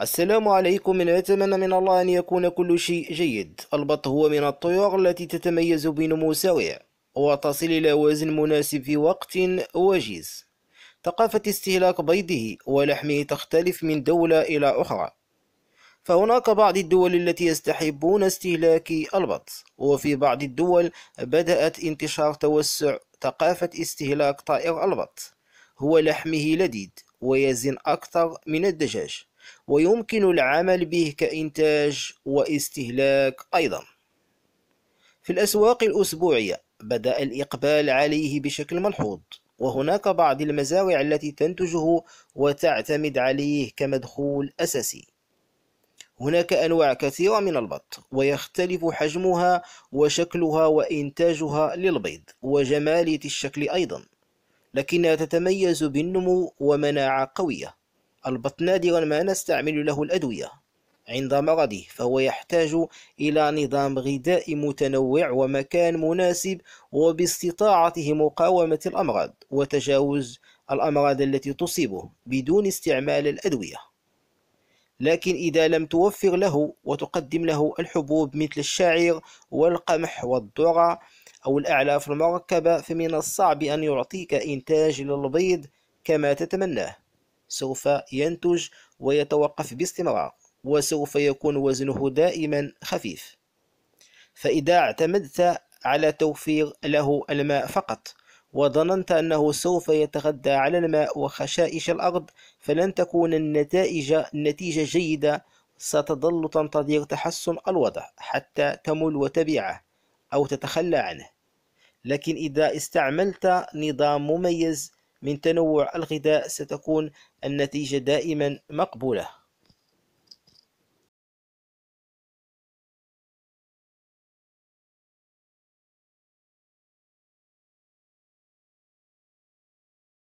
السلام عليكم أتمنى من الله أن يكون كل شيء جيد البط هو من الطيور التي تتميز بنمو سريع وتصل إلى وزن مناسب في وقت وجيز ثقافة استهلاك بيضه ولحمه تختلف من دولة إلى أخرى فهناك بعض الدول التي يستحبون استهلاك البط وفي بعض الدول بدأت انتشار توسع ثقافة استهلاك طائر البط هو لحمه لذيذ ويزن أكثر من الدجاج ويمكن العمل به كإنتاج واستهلاك أيضا في الأسواق الأسبوعية بدأ الإقبال عليه بشكل ملحوظ وهناك بعض المزارع التي تنتجه وتعتمد عليه كمدخول أساسي هناك أنواع كثيرة من البط ويختلف حجمها وشكلها وإنتاجها للبيض وجمالية الشكل أيضا لكنها تتميز بالنمو ومناعة قوية البط نادرا ما نستعمل له الأدوية عند مرضه فهو يحتاج إلى نظام غذائي متنوع ومكان مناسب وباستطاعته مقاومة الأمراض وتجاوز الأمراض التي تصيبه بدون استعمال الأدوية لكن إذا لم توفر له وتقدم له الحبوب مثل الشعير والقمح والذرة أو الأعلاف المركبة فمن الصعب أن يعطيك إنتاج للبيض كما تتمناه سوف ينتج ويتوقف باستمرار وسوف يكون وزنه دائما خفيف فإذا اعتمدت على توفير له الماء فقط وظننت أنه سوف يتغذى على الماء وخشائش الأرض فلن تكون النتائج نتيجة جيدة ستظل تنتظر تحسن الوضع حتى تمل وتبيعه أو تتخلى عنه لكن إذا استعملت نظام مميز من تنوع الغذاء ستكون النتيجة دائما مقبولة